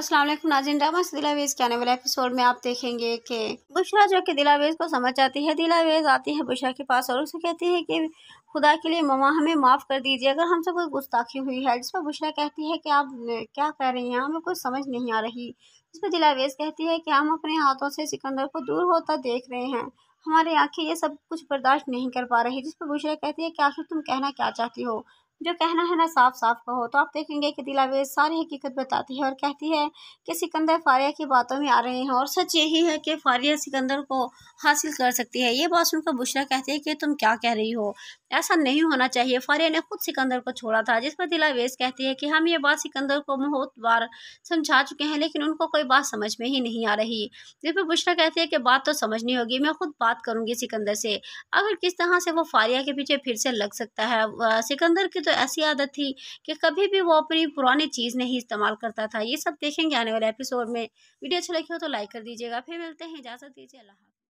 अस्सलाम वालेकुम नाजिन ड्रामा से दिलावेज के आने वाले एपिसोड में आप देखेंगे कि बुशरा जो कि दिलावेज को समझ जाती है दिलावेज आती है बुशरा के पास और उसे कहती है कि खुदा के लिए ममा हमें माफ़ कर दीजिए अगर हमसे कोई गुस्ताखी हुई है जिस पर बुशरा कहती है कि आप क्या कह रही हैं हमें कुछ समझ नहीं आ रही जिस पर दिलावेज कहती है कि हम अपने हाथों से सिकंदर को दूर होता देख रहे हैं हमारी आंखें ये सब कुछ बर्दाश्त नहीं कर पा रही जिस पर बुशरा कहती है कि आखिर तुम कहना क्या चाहती हो जो कहना है ना साफ साफ कहो तो आप देखेंगे कि दिलावेज सारी हकीकत बताती है और कहती है कि सिकंदर फारिया की बातों में आ रहे हैं और सच यही है कि फारिया सिकंदर को हासिल कर सकती है ये बात सुनकर बुशरा कहती है कि तुम क्या कह रही हो ऐसा नहीं होना चाहिए फारिया ने खुद सिकंदर को छोड़ा था जिस पर दिलावेज कहती है कि हम ये बात सिकंदर को बहुत बार समझा चुके हैं लेकिन उनको कोई बात समझ में ही नहीं आ रही जिस पर बुशरा कहती है कि बात तो समझनी होगी मैं खुद बात करूँगी सिकंदर से अगर किस तरह से वो फारिया के पीछे फिर से लग सकता है सिकंदर की तो ऐसी आदत थी कि कभी भी वो अपनी पुरानी चीज़ नहीं इस्तेमाल करता था ये सब देखेंगे आने वाले एपिसोड में वीडियो अच्छा लगे हो तो लाइक कर दीजिएगा फिर मिलते हैं इजाज़त दीजिए अल्लाह